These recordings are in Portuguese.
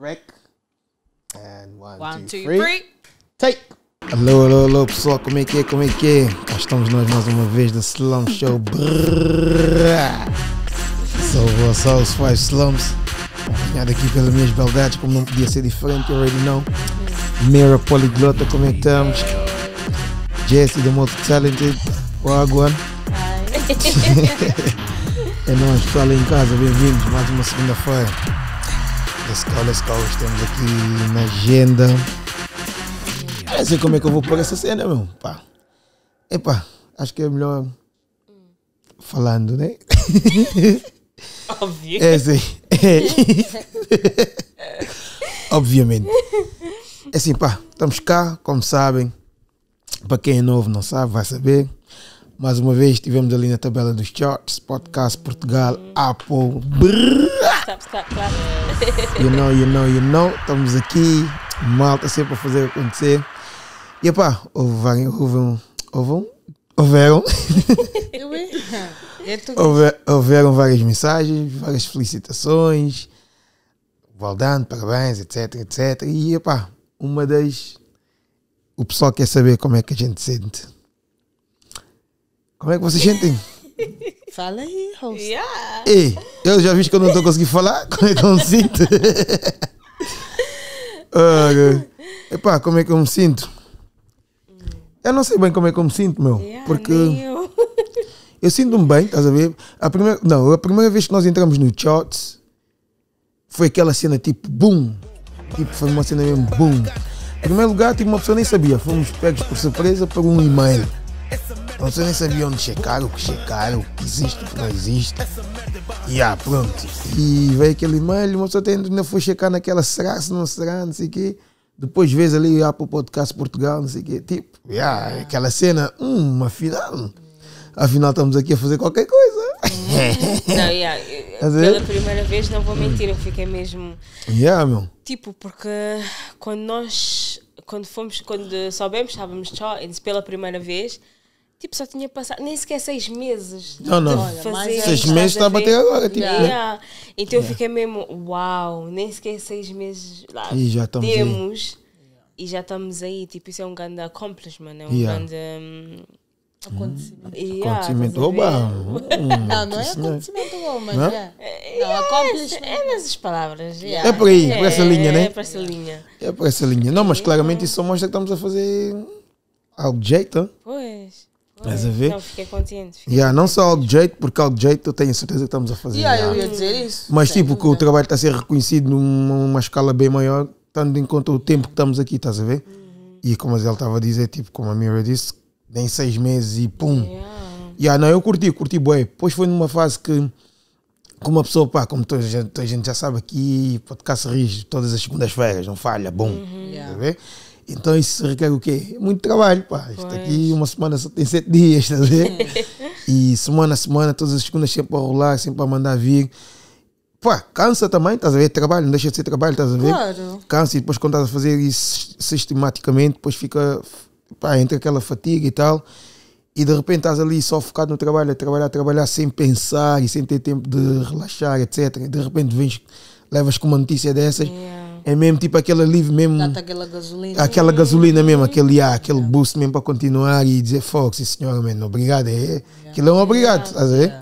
Rec. And one, one two, three. Take. Alô, alô, alô, pessoal, como é que é, como é que é? Cá estamos nós mais uma vez no Slum Show. Sou o sou os Five Slums. Acompanhado aqui pelas minhas beldades, como não podia ser diferente, eu already know. Mira Poliglota, como é que estamos? Jesse, the most talented. Wagwan. é nós, pessoal em casa, bem-vindos mais uma segunda-feira. Let's go, let's go. Estamos aqui na agenda. não sei como é que eu vou pôr essa cena, meu. Pá. Epá, acho que é melhor falando, né? Óbvio. É, sim. É. Obviamente. É assim, pá, estamos cá, como sabem. Para quem é novo não sabe, vai saber. Mais uma vez estivemos ali na tabela dos charts, Podcast Portugal, Apple. Brrr claps, claps, claps. you know, you know, you know. Estamos aqui. Malta sempre a fazer acontecer. E pá, houve, houve um. Houve um. Houveram. É Houver, houveram várias mensagens, várias felicitações. Valdano, parabéns, etc, etc. E pá, uma das. O pessoal quer saber como é que a gente sente. Como é que vocês sentem? Fala aí, host. Yeah. Ei, eu já vi que eu não estou conseguindo falar. Como é que eu me sinto? uh, epá, como é que eu me sinto? Eu não sei bem como é que eu me sinto, meu. Yeah, porque eu. eu sinto-me bem, estás a ver? A primeira, não, a primeira vez que nós entramos no Charts foi aquela cena tipo boom. Tipo, foi uma cena mesmo boom. Em primeiro lugar, tipo, uma pessoa nem sabia. Fomos pegos por surpresa por um e-mail. Você nem sabia onde checar, o que checar, o que existe, o que não existe. E ah, pronto. E veio aquele e-mail, você até ainda foi checar naquela será, se não será, não sei o quê. Depois vês ali ah, para o Podcast Portugal, não sei o quê. Tipo, yeah, aquela cena, hum, afinal, afinal estamos aqui a fazer qualquer coisa. Hum. não, yeah, pela primeira vez, não vou mentir, eu fiquei mesmo. Yeah, meu. Tipo, porque quando nós, quando fomos, quando soubemos, estávamos só, pela primeira vez Tipo, só tinha passado, nem sequer seis meses. Não, não. Olha, fazer, seis meses estava até agora. Tipo, yeah. Né? Yeah. Então yeah. eu fiquei mesmo, uau, nem sequer seis meses lá. E já temos, aí. E já estamos aí. Tipo, isso é um grande accomplishment, é um grande. Um, Acontecimento. Yeah, acontecimento roubar. não, não é acontecimento roubar, mas é. não? Yeah. É, yeah, é. nessas palavras. É yeah. É por aí, é, por essa linha, né? É por essa linha. É por essa linha. Não, mas claramente isso só mostra que estamos a fazer algo de jeito. Né? Pois. Estás a ver? Não, fiquei contente. Fiquei yeah, não só algo de jeito, porque algo de jeito eu tenho certeza que estamos a fazer. Yeah, Eu ia dizer isso. Mas tipo, que o trabalho está a ser reconhecido numa escala bem maior, tendo em conta o tempo que estamos aqui, estás a ver? Uhum. E como Zé estava a dizer, tipo, como a Mira disse, nem seis meses e pum. Yeah. Yeah, não, eu curti, curti bué. Depois foi numa fase que, como uma pessoa, pá, como toda a gente, toda a gente já sabe aqui, podcast Rijo, todas as segundas-feiras, não falha, bom. Uhum. Yeah. Então isso requer o quê? Muito trabalho, pá. Está aqui uma semana só tem sete dias, está a ver? e semana a semana, todas as segundas sempre a rolar, sempre a mandar vir. Pá, cansa também, estás a ver? Trabalho, não deixa de ser trabalho, estás a ver? Claro. Cansa e depois quando estás a fazer isso sistematicamente, depois fica, pá, entra aquela fatiga e tal. E de repente estás ali só focado no trabalho, a trabalhar, a trabalhar sem pensar e sem ter tempo de relaxar, etc. E de repente vens, levas com uma notícia dessas. Yeah é mesmo tipo aquele alívio mesmo. Dá-te aquela gasolina. Aquela gasolina mesmo, uhum. aquele ar, aquele yeah. boost mesmo para continuar e dizer Fox, senhora, mano, obrigado. É, é. Aquilo é um obrigado, estás a ver?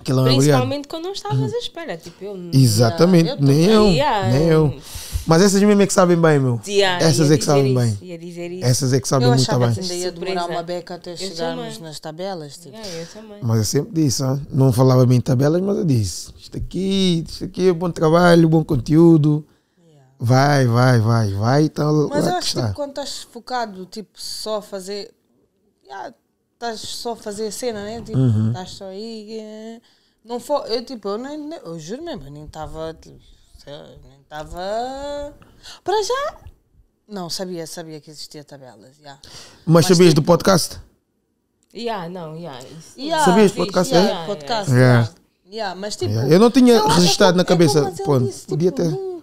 Aquilo é um Principalmente quando não estavas à espera, tipo eu. Exatamente, nem eu. Nem eu. Mas essas mesmo é que sabem bem, meu. Yeah, essas é que sabem isso, bem. Essas é que sabem eu muito bem. Eu achava que ainda ia demorar uma beca até chegarmos nas tabelas. Tipo. Yeah, eu também. Mas eu sempre disse, hein? não falava bem em tabelas, mas eu disse, isto aqui, isto aqui é bom trabalho, bom conteúdo. Vai, vai, vai, vai. Então, Mas eu acho que tipo, quando estás focado, tipo, só a fazer. Estás só a fazer a cena, né? Tipo, uhum. estás uhum. só aí. Eh, não for, eu, tipo, eu, nem, eu juro mesmo, eu nem estava. Tipo, nem estava. Para já. Não, sabia, sabia que existia tabelas. Yeah. Mas, Mas sabias tipo, do podcast? Yeah, não, yeah. yeah Sabias do podcast? Yeah, é? podcast. Yeah. Yeah. mas tipo. Eu não tinha é registado registrado na é cabeça. Pô, disse, podia tipo, ter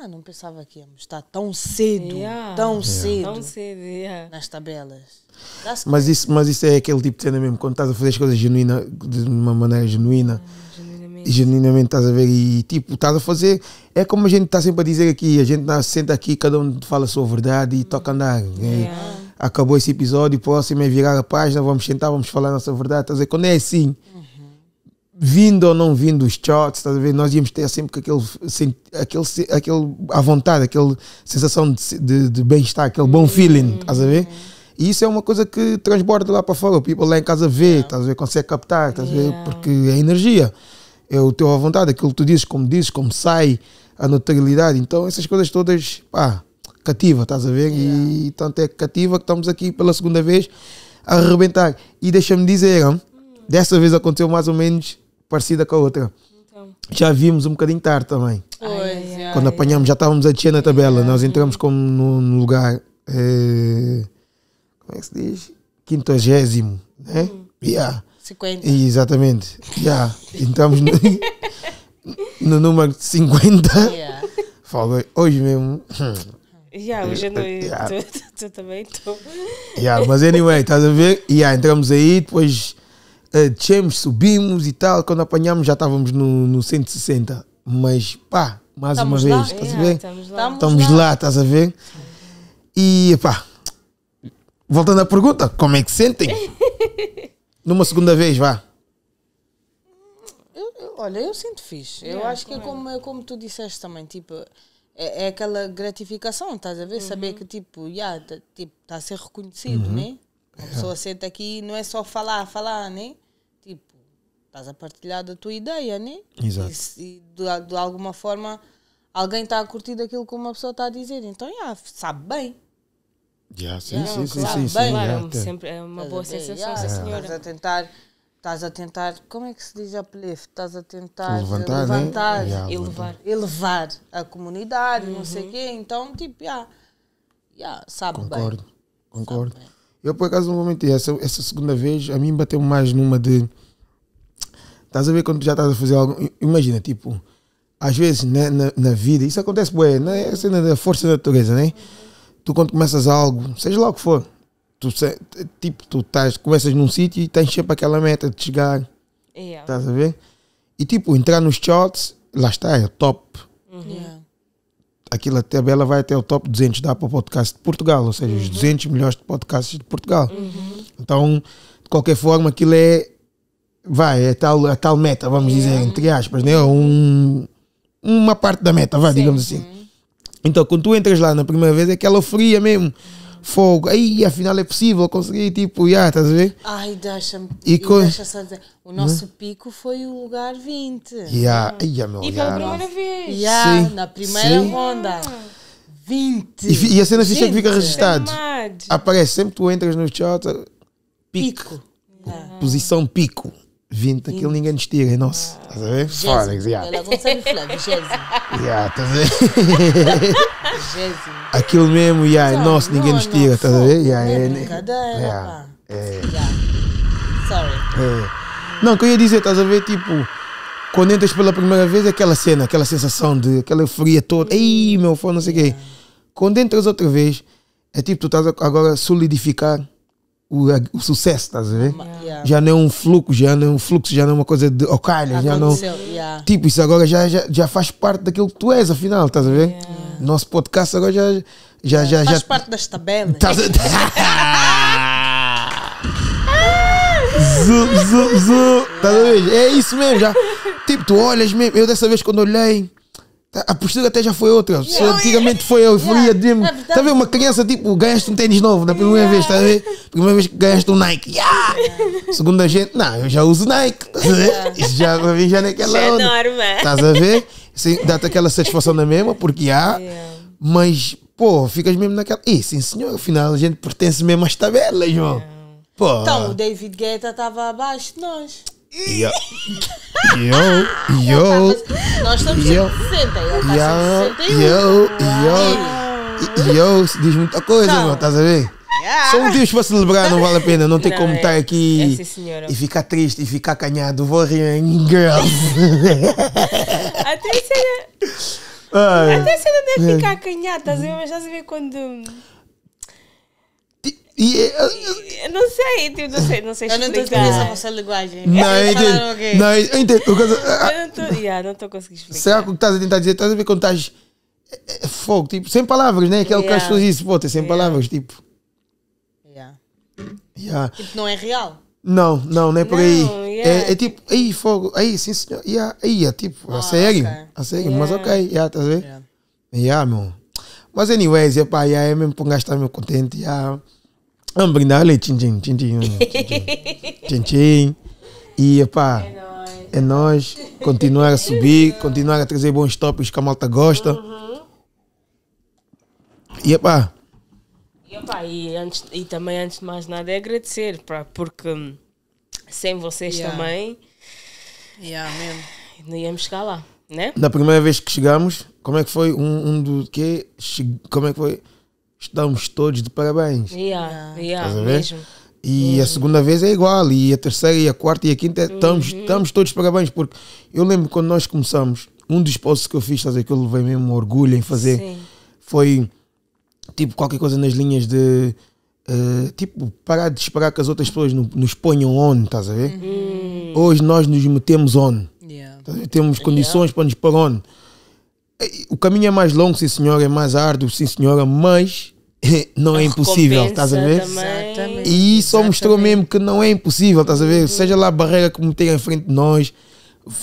ah, não pensava que íamos estar tão cedo, yeah. tão cedo, tão cedo yeah. nas tabelas. Mas isso, mas isso é aquele tipo de cena mesmo, quando estás a fazer as coisas genuína, de uma maneira genuína. Hum, genuinamente. estás a ver e tipo, estás a fazer. É como a gente está sempre a dizer aqui, a gente senta aqui, cada um fala a sua verdade e toca andar. Hum, né? Yeah. acabou esse episódio, próximo é virar a página, vamos sentar, vamos falar a nossa verdade. Estás a ver? Quando é assim, vindo ou não vindo os shots, estás a ver? Nós íamos ter sempre aquele, aquele, aquele à vontade, aquela sensação de, de, de bem-estar, aquele bom feeling, estás a ver? E isso é uma coisa que transborda lá para fora. O people lá em casa vê, yeah. estás a ver? Consegue captar, estás yeah. a ver? Porque é energia. É o teu à vontade, aquilo que tu dizes, como dizes, como sai, a neutralidade, Então, essas coisas todas, pá, cativa, estás a ver? Yeah. E tanto é cativa que estamos aqui pela segunda vez a arrebentar. E deixa-me dizer, dessa vez aconteceu mais ou menos parecida com a outra. Então. Já vimos um bocadinho tarde também. Pois, Quando apanhamos, já estávamos a descer na tabela. É, Nós entramos como no, lugar. É, como é que se diz? Quintagésimo, né? Hum. Yeah. 50. Exatamente. Yeah. Entramos no, no número 50. Yeah. Falei, hoje mesmo. Yeah, hoje eu não. Yeah. Tu, tu, tu também estou. Yeah, mas anyway, estás a ver? Yeah, entramos aí, depois descemos, eh, subimos e tal. Quando apanhámos já estávamos no, no 160. Mas pá, mais estamos uma lá. vez, estás yeah, a ver? É, estamos lá. estamos lá, estás a ver? E pá, voltando à pergunta, como é que sentem? Numa segunda vez, vá. Eu, eu, olha, eu sinto fixe. Yeah, eu acho que é como, é como tu disseste também, tipo, é, é aquela gratificação, estás a ver? Uhum. Saber que, tipo, já yeah, tá, tipo, está a ser reconhecido, uhum. é? uma pessoa senta aqui não é só falar, falar, né? Tipo, estás a partilhar da tua ideia, né? Exato. E, e de, de, alguma forma alguém está a curtir daquilo que uma pessoa está a dizer. Então, yeah, sabe bem. Yeah, sim, yeah, sim, sim, sabe sim, bem. Claro, é, sempre é uma boa sensação, yeah, senhora. Estás a tentar estás a tentar, como é que se diz uplift? Estás a tentar levantar, né? levantar né? yeah, elevar. elevar a comunidade, uhum. não sei o uhum. quê. Então, tipo, já, yeah, yeah, sabe concordo, bem. Concordo, concordo. Eu, por acaso, não vou mentir, essa, essa segunda vez a mim bateu mais numa de. Estás a ver quando já estás a fazer algo. Imagina, tipo, às vezes na, né, na, na vida, isso acontece, boé, não né, é a cena da força da natureza, né? Tu, quando começas algo, seja lá o que for, tu, tipo, tu estás, começas num sítio e tens sempre aquela meta de chegar. Yeah. Estás a ver? E, tipo, entrar nos shots lá está, é top. Uhum. Yeah aquilo, tabela vai até o top 200 da o Podcast de Portugal, ou seja, uhum. os 200 melhores podcasts de Portugal. Uhum. Então, de qualquer forma, aquilo é. Vai, é tal, a tal meta, vamos dizer, entre aspas, né? Um, uma parte da meta, vai, Sim. digamos assim. Então, quando tu entras lá na primeira vez, é aquela fria mesmo fogo, aí afinal é possível conseguir, tipo, já, yeah, estás a ver? Ai, deixa-me. co... deixa o nosso hum? pico foi o lugar 20. Yeah. Yeah, meu, e pela yeah, primeira vez. Yeah, sim, na primeira sim. ronda. 20. E, e a cena ficha que fica registado. Aparece, sempre que tu entras no chat, pico. pico. Posição pico. 20, aquilo ninguém nos tira, é nosso. Ah. Estás a ver? Fónix, já. Yeah. yeah, a ver? aquilo mesmo, yeah, é nosso, ninguém nos tira, estás a ver? Yeah, é, é, é, yeah, é, Sorry. Não, o que eu ia dizer, estás a ver, tipo, quando entras pela primeira vez, é aquela cena, aquela sensação de, aquela euforia toda, ei, meu fã, não sei o quê. Quando entras outra vez, é tipo, tu estás agora solidificar o, o sucesso, estás a ver? Yeah. Já não é um fluxo, já não é um fluxo, já não é uma coisa de ocalha, já não. Yeah. Tipo, isso agora já, já, já faz parte daquilo que tu és, afinal, estás a ver? Yeah. Nosso podcast agora já. já, já faz já, parte das tabelas. Estás Zu, zu, zu. Tá é isso mesmo, já. Tipo, tu olhas mesmo. Eu dessa vez quando olhei, a postura até já foi outra. Se antigamente foi euforia, yeah. de, tá vendo? Uma criança, tipo, ganhaste um tênis novo na primeira yeah. vez, tá a ver? Primeira vez que ganhaste um Nike. Yeah. Segunda gente, não, eu já uso Nike, tá Isso já, já naquela é já é onda. É normal. Estás a ver? Dá-te aquela satisfação na mesma, porque há, mas, pô, ficas mesmo naquela. Ih, sim senhor, afinal a gente pertence mesmo às tabelas, João. Pô. Então o David Guetta estava abaixo de nós. Yo. Yo. Yo. Nós estamos yo. 60, ele está Yo. Yo. Yo. Se diz muita coisa, não, estás a ver? Yeah. São dias para celebrar, não vale a pena. Não tem não, como é. estar aqui e ficar triste e ficar canhado. Vou rir em girls. Até a cena. Até a cena deve ficar canhado, estás a ver? Mas estás a ver quando. E, eu não sei, tipo, não sei, não sei explicar. Eu não estou entendendo essa linguagem. Não, eu entendo. Não, eu Eu não estou conseguindo explicar. Será é que estás a tentar dizer? Estás a ver quando estás... É, é fogo, tipo, sem palavras, né? aquele yeah. que as pessoas dizem, pô, tem sem yeah. palavras, tipo... Yeah. yeah. Tipo, não é real. Não, não, não é por não, aí. Yeah. É, é, tipo, aí, fogo, aí, sim senhor, yeah, aí, é tipo, oh, a ah, sério, okay. a sério, mas ok, yeah, estás a ver? Yeah, yeah meu. Mas anyways, é pá, yeah, é mesmo para um gajo estar meio contente, yeah an brinda ale cincin cincin cincin e pá é nós continuar a subir continuar a trazer bons tópicos que a Malta gosta uhum. e pá e, e, antes, e também antes de mais nada é agradecer pá, porque hum, sem vocês yeah. também yeah, mesmo. não íamos chegar lá né? Na primeira vez que chegamos, como é que foi? Um, um do quê? Como é que foi? estamos todos de parabéns. Yeah, yeah, mesmo. E uhum. a segunda vez é igual, e a terceira, e a quarta, e a quinta, uhum. estamos, estamos todos de parabéns, porque eu lembro quando nós começamos, um dos posts que eu fiz, fazer que eu levei mesmo orgulho em fazer, Sim. foi tipo qualquer coisa nas linhas de uh, tipo parar de esperar que as outras pessoas no, nos ponham on, estás a ver? Uhum. Hoje nós nos metemos on, yeah. temos condições yeah. para nos pôr on. É, o caminho é mais longo, sim senhora, é mais árduo, sim senhora, mas não é impossível, estás a ver? Exatamente, e isso só mostrou mesmo que não é impossível, estás a ver? Uhum. Seja lá a barreira que meter em frente de nós,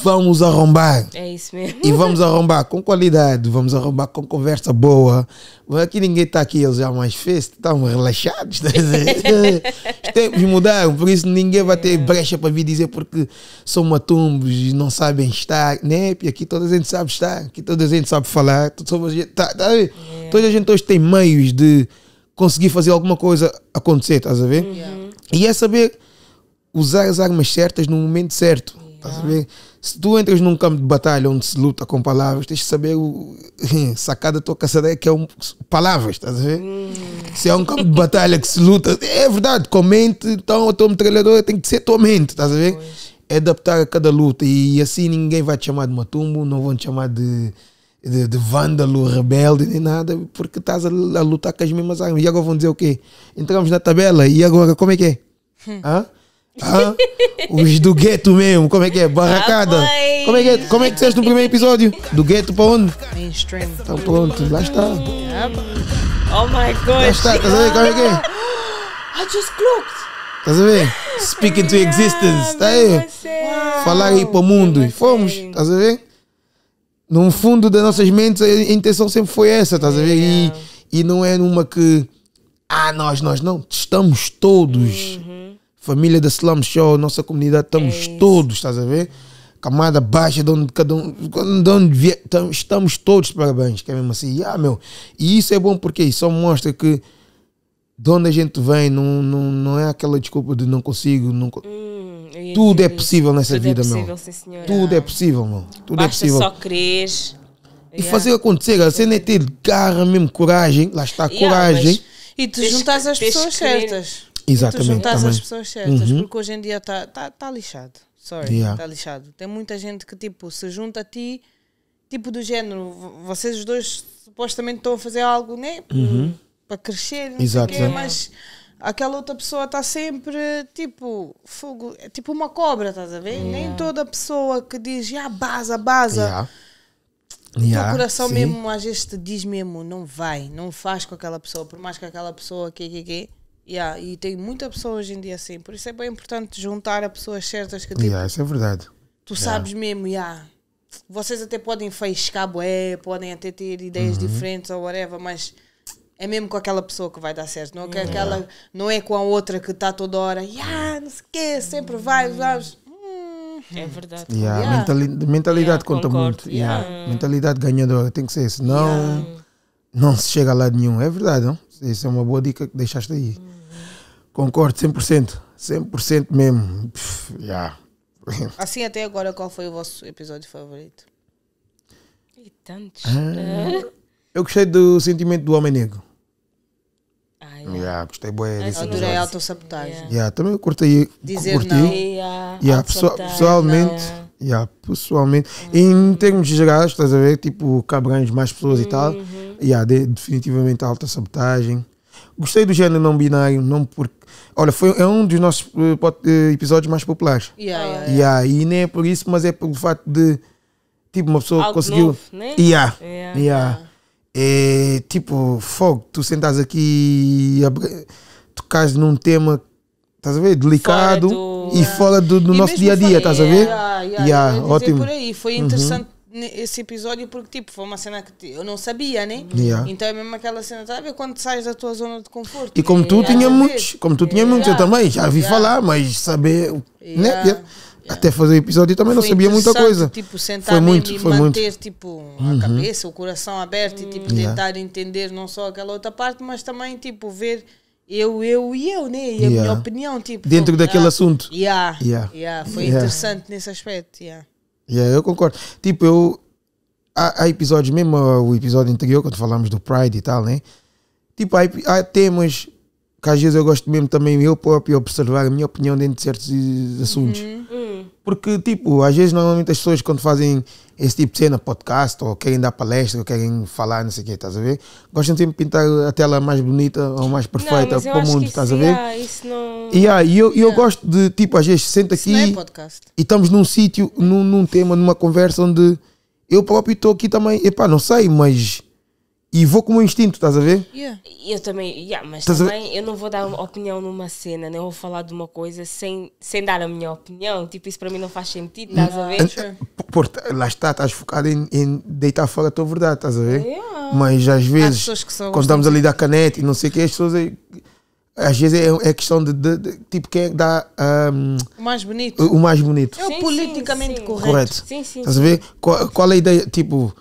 vamos arrombar. É isso mesmo. E vamos arrombar com qualidade, vamos arrombar com conversa boa. Aqui ninguém está aqui, eles já mais fez, estão relaxados. Tá Os tempos mudaram, por isso ninguém vai ter é. brecha para vir dizer porque são matumbos e não sabem estar. Né? E aqui toda a gente sabe estar, aqui toda a gente sabe falar. Toda a gente, tá, tá, é. toda a gente hoje tem meios de conseguir fazer alguma coisa acontecer, estás a ver? Uhum. E é saber usar as armas certas no momento certo. Yeah. Estás a é. ver? se tu entras num campo de batalha onde se luta com palavras, tens de saber o, sacar da tua caçadeira que é um, palavras, estás a ver? Hum. Se é um campo de batalha que se luta, é verdade, com mente, então a tua metralhadora tem que ser tua mente, estás a ver? É adaptar a cada luta e assim ninguém vai te chamar de matumbo, não vão te chamar de, de, de vândalo, rebelde, nem nada, porque estás a, a, lutar com as mesmas armas. E agora vão dizer o quê? Entramos na tabela e agora como é que é? Hum. Hã? Os do gueto mesmo, como é que é? Barracada. como é que, é? como é que disseste no primeiro episódio? Do gueto para onde? Mainstream. Então pronto, lá está. Oh my god. Lá está, estás a ver como é que é? I just clocked. Estás a ver? Speaking to existence. Está aí. Falar aí para o mundo. E fomos, estás a ver? No fundo das nossas mentes, a intenção sempre foi essa, estás a ver? E, e não é numa que. Ah, nós, nós não. Estamos todos. Uhum família da Slum Show, nossa comunidade, estamos é todos, estás a ver? Camada baixa, de onde cada um, de onde estamos todos parabéns, que é mesmo assim, ah, meu. E isso é bom porque isso mostra que de onde a gente vem, não, não, não é aquela desculpa de não consigo, não hum, tudo é possível nessa tudo é vida, é possível, meu. Sim, tudo é possível, meu. Tudo é Basta é possível. só crer. E yeah. fazer acontecer, a nem é ter garra mesmo, coragem, lá está, yeah, coragem. Mas... E tu juntas as pessoas certas. Exatamente. tu juntas as pessoas certas, uhum. porque hoje em dia está tá, tá lixado. Sorry, está yeah. Tá lixado. Tem muita gente que tipo se junta a ti, tipo do género, vocês os dois supostamente estão a fazer algo, né? Uhum. Para crescer, não Exato, sei quê, mas aquela outra pessoa está sempre tipo fogo, é tipo uma cobra, estás a ver? Yeah. Nem toda pessoa que diz, ah, baza, baza. Yeah. Yeah, o coração sim. mesmo às vezes te diz mesmo, não vai, não faz com aquela pessoa, por mais que aquela pessoa que, que, que Yeah, e tem muita pessoa hoje em dia assim. Por isso é bem importante juntar a pessoas certas que tipo, yeah, isso é verdade. Tu yeah. sabes mesmo, yeah. Vocês até podem faiscar boé, podem até ter ideias uhum. diferentes ou whatever, mas é mesmo com aquela pessoa que vai dar certo. Não, que é yeah. aquela, não é com a outra que está toda hora, yeah, não sei o quê, sempre vai, uhum. sabes? É verdade. Yeah, yeah. Mentali mentalidade conta concordo. muito. Mentalidade ganhadora tem que ser, isso Yeah não se chega a lado nenhum. É verdade, não? Isso é uma boa dica que deixaste aí. Concordo 100%. 100% mesmo. Pff, yeah. Assim, até agora, qual foi o vosso episódio favorito? E tantos. Ah, eu gostei do sentimento do homem negro. Ah, yeah. Yeah, gostei bem desse Adorei episódio. autossabotagem. Yeah. Yeah, também curtei. Dizer curti. não. Yeah, yeah, pessoal, pessoalmente... Não. Yeah, pessoalmente. Uhum. Em termos gerais, estás a ver? Tipo, cabrões mais pessoas uhum. e tal. Uhum. Yeah, de, definitivamente alta sabotagem. Gostei do género não binário, não porque. Olha, foi, é um dos nossos eh, eh, episódios mais populares. Yeah, yeah, yeah. yeah, e nem é por isso, mas é pelo fato de. Tipo, uma pessoa Algo conseguiu. Novo, né? yeah, yeah, yeah. É tipo, fogo, tu sentas aqui abre... tocas num tema, estás a ver? Delicado fora do... e fora do, do nosso dia a dia, estás a ver? Yeah, yeah, ótimo. Por aí, foi uhum. interessante. Uhum esse episódio porque, tipo, foi uma cena que eu não sabia, né? Yeah. Então é mesmo aquela cena, sabe? Quando sais da tua zona de conforto. E como né? tu tinha muitos, como tu tinha yeah. muitos, eu também já vi falar, mas saber, né? Até fazer o episódio também foi não sabia muita coisa. Tipo, sentar foi muito, e foi manter muito. tipo, uhum. a cabeça, o coração aberto uhum. e tipo, uhum. tentar entender não só aquela outra parte, mas também tipo, ver eu, eu e eu, né? E a minha opinião. Tipo, Dentro daquele assunto. Yeah, yeah. foi interessante nesse aspecto. Yeah. Yeah, eu concordo. Tipo, eu. Há, há episódios, mesmo o episódio anterior, quando falámos do Pride e tal, né? Tipo, há, há temas que às vezes eu gosto mesmo também eu próprio observar a minha opinião dentro de certos assuntos. Uhum. Hum. Porque, tipo, às vezes, normalmente as pessoas quando fazem esse tipo de cena, podcast, ou querem dar palestra, ou querem falar, não sei o quê, estás a ver? Gostam sempre de pintar a tela mais bonita ou mais perfeita não, para o mundo, estás a ver? Yeah, isso não... yeah, e eu, yeah. eu gosto de, tipo, às vezes sento é aqui é e estamos num sítio, num, num tema, numa conversa onde eu próprio estou aqui também, epá, não sei, mas e vou com o meu instinto, estás a ver? Yeah. Eu também, yeah, mas estás também eu não vou dar opinião numa cena, nem vou falar de uma coisa sem, sem dar a minha opinião. Tipo, isso para mim não faz sentido, estás a ver? sure. Então, Por, lá está, estás focado em, em, deitar fora a tua verdade, estás a ver? Yeah. Mas às vezes, quando estamos assim. ali da caneta e não sei o que, as pessoas. É, às vezes é, é questão de, de, de, tipo quem é dá um, o mais bonito. O mais bonito. É o politicamente sim, sim. correto. correto. Sim, sim. Estás a ver? Qual, qual é a ideia? Tipo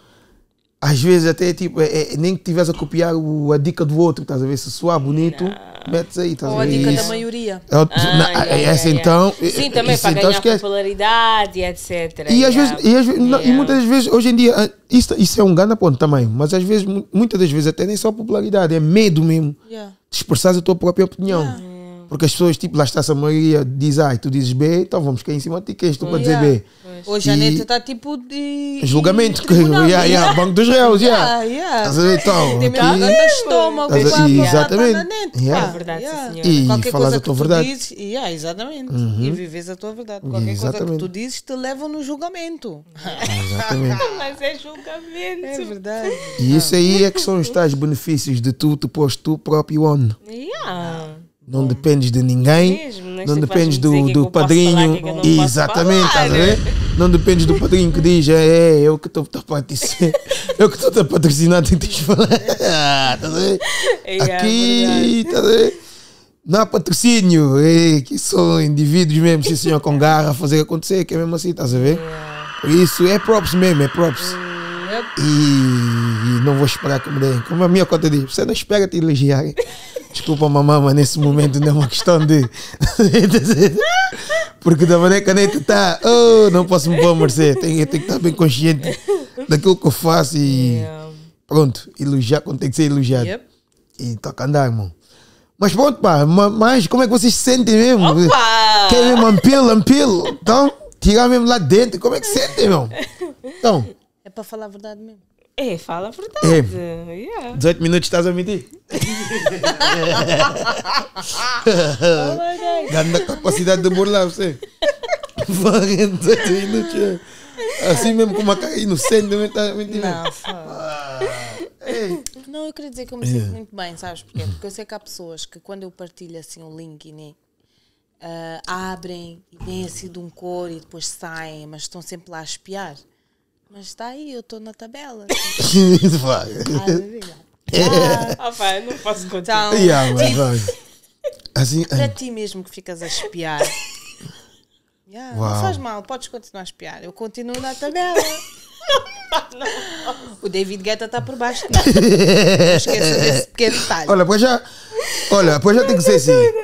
às vezes até tipo, é, é, nem que tivesse a copiar o, a dica do outro, estás a ver? Se soar bonito, não. metes aí, estás Ou a, a dica isso. da maioria. É, ah, na, é yeah, essa yeah, então. Yeah. Sim, é, também para então ganhar esquece. popularidade, etc. E, às vezes, e, às, não, e muitas das vezes, hoje em dia, ah, isso, isso é um grande ponto também, mas às vezes, muitas das vezes até nem só popularidade, é medo mesmo de expressar a tua própria opinião. Porque as pessoas, tipo, lá está a maioria diz A e tu dizes B, então vamos cair em cima de ti, que és tu para dizer B. Hoje a neta está tipo de. Julgamento, que. Banco dos Réus, Estás a ver, então. Tem aqui... estômago, tá Exatamente. É verdade, sim E Qualquer falas a tua verdade. exatamente. Uhum. E vives a tua verdade. Qualquer exatamente. coisa que tu dizes te leva no julgamento. Exatamente. Mas é julgamento. É verdade. E isso aí é que são os tais benefícios de tu te pôs tu próprio on. Yeah não dependes de ninguém, Mesmo, não dependes do, do padrinho, falar, é exatamente, né? não dependes do padrinho que diz, é, é, é eu que estou a patrocinar, eu que estou a patrocinar, tens falar, tá yeah, aqui, tá não há patrocínio, é, que são indivíduos mesmo, se senhor, com garra, fazer acontecer, que é mesmo assim, estás a ver? Yeah. Por isso, é props mesmo, é props. Mm, hum, yep. e, e, não vou esperar que me deem, como a minha conta diz, você não espera te elogiarem. Desculpa, mamãe, mas nesse momento não é uma questão de. Porque da maneira que a neta está, oh, não posso me pôr Tenho, tenho que estar bem consciente daquilo que eu faço e. Yeah. Pronto, elogiar quando tem que ser elogiado. Yep. E toca andar, irmão. Mas pronto, pá, mas como é que vocês se sentem mesmo? Opa! Quer mesmo ampilo, ampilo? Então, tirar mesmo lá dentro, como é que se sentem, irmão? Então. É para falar a verdade mesmo. É, fala a verdade. É. Yeah. 18 minutos estás a mentir. oh Ganda capacidade de burlar você. 18 minutos. Assim mesmo com uma cara inocente também a tá mentir. Não, fala. Ah, Não, eu queria dizer que eu me sinto é. muito bem, sabes porquê? Porque eu sei que há pessoas que quando eu partilho assim o link e nem. Uh, abrem e têm assim de um cor e depois saem, mas estão sempre lá a espiar. Mas está aí, eu estou na tabela. Vai. Ah, ah, vai, não posso contar. Então, yeah, mas, vai. Tipo, assim, para ah. ti mesmo que ficas a espiar. Yeah, não faz mal, podes continuar a espiar. Eu continuo na tabela. Não, não, O David Guetta está por baixo. Não, é? não desse pequeno detalhe. Olha, pois já, olha, pois já tem que ser assim.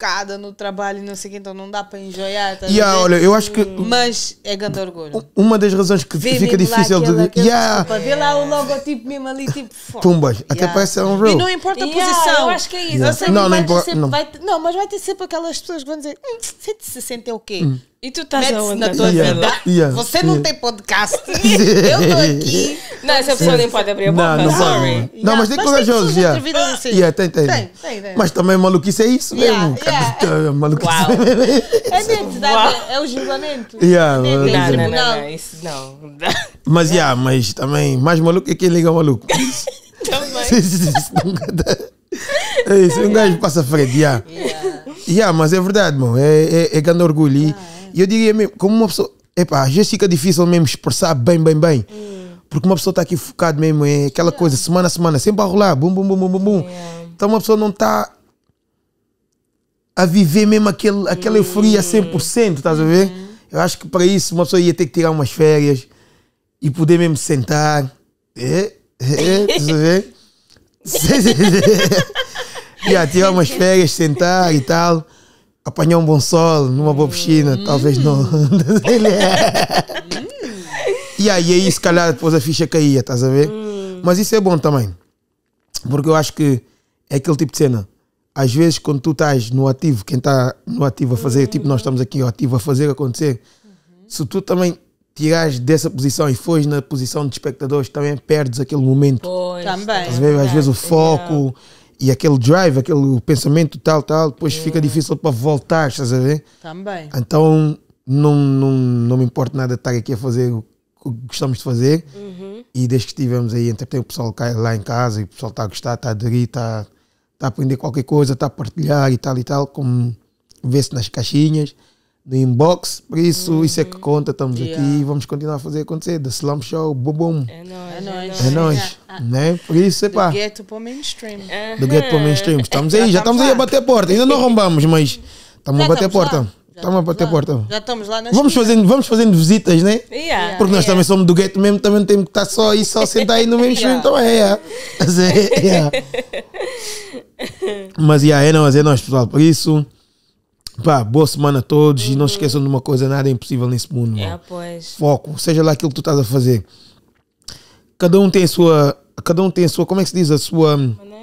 focada no trabalho e não sei o que, então não dá para enjoiar. Tá yeah, olha, eu acho que. Hum. Mas é grande orgulho. Uma das razões que Vê fica difícil aquela, de. Aquela, yeah. Desculpa, vê lá o logotipo mesmo ali, tipo. Pumbas, yeah. até parece ser um real. E não importa a posição. Eu acho que é isso. Eu sei não, não importa. Não. Vai, não, mas vai ter sempre aquelas pessoas que vão dizer: hum, 160 é o quê? Hum. E tu estás na tua vida. Yeah, Você yeah. não tem podcast. eu estou aqui. Não, essa pessoa nem pode abrir a boca. Não, não Sorry. Não, mas tem corajoso. Yeah. Yeah, tem, tem. Tem, tem, tem. Mas também maluquice é isso mesmo. É. É maluco. é é o julgamento. Yeah, é não, é tipo não, não, não, isso não. Mas, yeah, mas também, mais maluco é quem liga maluco. também. é isso, um gajo passa frente, yeah. Yeah. yeah. Mas é verdade, mano, é, é, é grande orgulho. E ah, é. eu diria mesmo, como uma pessoa, epá, às vezes fica difícil mesmo expressar bem, bem, bem. Hum porque uma pessoa está aqui focada mesmo, é aquela yeah. coisa, semana a semana, sempre a rolar, bum, bum, bum, bum, bum, yeah. Então uma pessoa não está a viver mesmo aquele, aquela euforia 100%, hum. estás a ver? Uhum. Eu acho que para isso uma pessoa ia ter que tirar umas férias e poder mesmo sentar. É, é, estás a ver? yeah, tirar umas férias, sentar e tal. Apanhar um bom sol numa boa piscina, talvez não. yeah, hum. e aí, se calhar, depois a ficha caía, estás a ver? Hum. Mas isso é bom também. Porque eu acho que é aquele tipo de cena às vezes quando tu estás no ativo, quem está no ativo a fazer, uhum. tipo nós estamos aqui, o ativo a fazer acontecer, uhum. se tu também tirares dessa posição e fores na posição de espectadores, também perdes aquele momento. Pois, também. Às vezes, às vezes o foco e aquele drive, aquele pensamento tal, tal, depois fica difícil para voltar, estás a ver? Também. Então não, não, não me importa nada estar aqui a fazer o que gostamos de fazer uhum. e desde que estivemos aí, entretém o pessoal lá em casa e o pessoal está a gostar, está a aderir, está está a aprender qualquer coisa, está a partilhar e tal e tal, como vê-se nas caixinhas, no inbox. Por isso, uhum. isso é que uhum. conta. Estamos yeah. aqui e vamos continuar a fazer acontecer. The Slum Show, bobum. É, é, é nóis. É nóis. É nóis. É. Né? Por isso, é pá. Do gueto para o mainstream. Do gueto para o mainstream. Estamos aí, já, estamos, aí a bater a porta. Ainda não rombamos, mas estamos a bater a porta. Lá. Tá estamos a bater lá. porta. Já estamos lá na vamos fazendo, vamos fazendo visitas, né? Yeah. Porque nós yeah. também somos do gueto mesmo, também temos que estar só aí, só sentar aí no mesmo então é, é. Mas é yeah. É. Mas yeah, é nós, é nós, pessoal. Por isso, pá, boa semana a todos uhum. e não uhum. esqueçam de uma coisa, nada é impossível nesse mundo. Yeah, é, Foco, seja lá aquilo que tu estás a fazer. Cada um tem a sua. Cada um tem a sua. Como é que se diz? A sua. Maneira?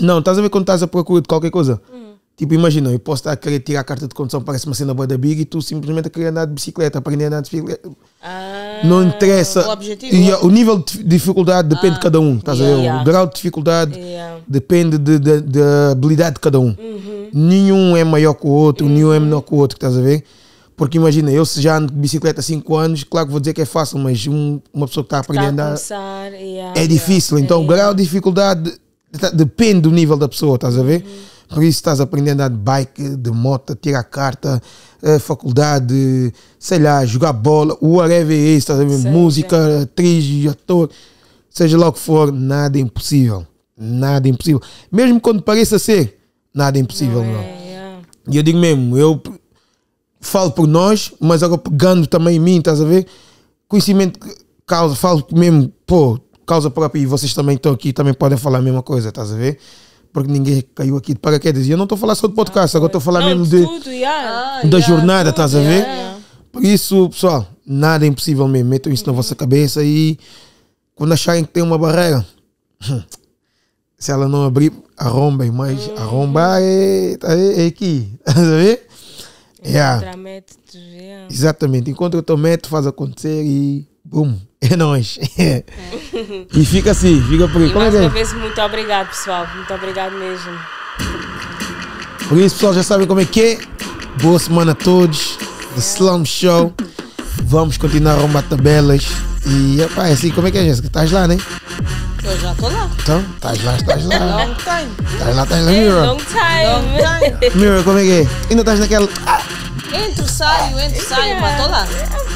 Não, estás a ver quando estás a procurar de qualquer coisa? Uhum Tipo, imagina, eu posso estar a querer tirar a carta de condução, parece uma cena boa da Big, e tu simplesmente a querer andar de bicicleta, aprender a andar de bicicleta. Ah, não interessa. O, objetivo, e, o nível de dificuldade depende ah, de cada um, estás yeah, a ver? Yeah. O grau de dificuldade yeah. depende da de, de, de, habilidade de cada um. Uhum. Nenhum é maior que o outro, uhum. nenhum é menor que o outro, estás a ver? Porque imagina, eu se já ando de bicicleta há 5 anos, claro que vou dizer que é fácil, mas um, uma pessoa que está a aprender a andar começar, é difícil. Então o é, grau de dificuldade depende do nível da pessoa, estás a ver? Uhum. Por isso estás aprendendo a andar de bike, de moto, tirar carta, faculdade, sei lá, jogar bola, whatever é isso, estás a ver? Sim, Música, sim. atriz, ator, seja lá o que for, nada é impossível. Nada é impossível. Mesmo quando pareça ser, nada é impossível, não. É, é, E eu digo mesmo, eu falo por nós, mas agora pegando também em mim, estás a ver? Conhecimento causa, falo mesmo, pô, causa própria e vocês também estão aqui, também podem falar a mesma coisa, estás a ver? porque ninguém caiu aqui de paraquedas. E eu não estou a falar só de podcast, ah, agora estou a falar não, mesmo de, tudo, yeah. Ah, da yeah, jornada, tudo, estás a ver? Yeah. Por isso, pessoal, nada é impossível mesmo. Metam isso uhum. na vossa uhum. cabeça e quando acharem que tem uma barreira, se ela não abrir, arrombem, mas uhum. arrombar é, tá, é, é aqui, estás a ver? Exatamente, encontra o teu método, faz acontecer e Bum, é nós. É. e fica assim, fica por aí. E Como é mais é? uma vez, muito obrigado, pessoal. Muito obrigado mesmo. Por isso, pessoal, já sabem como é que é. Boa semana a todos. The Slum Show. Vamos continuar a arrumar tabelas. E, rapaz, é assim, como é que é, Jéssica? Estás lá, né? Eu já estou lá. Então, estás lá, estás lá. Long time. Estás lá, estás lá, é, Long time. Long time. Mira, como é que é? Ainda estás naquela... Ah! Entro, saio, entro, saio, mas estou lá.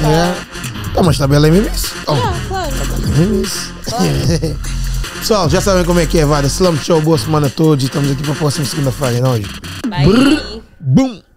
É. Tá, tá Não, mas tabela é mesmo isso. Não, oh, claro. Tabela mesmo isso. Pessoal, já sabem como é que é, vale. Slam Show, boa semana a todos e estamos aqui para a próxima segunda-feira, é nóis. Bye. Brrr, boom.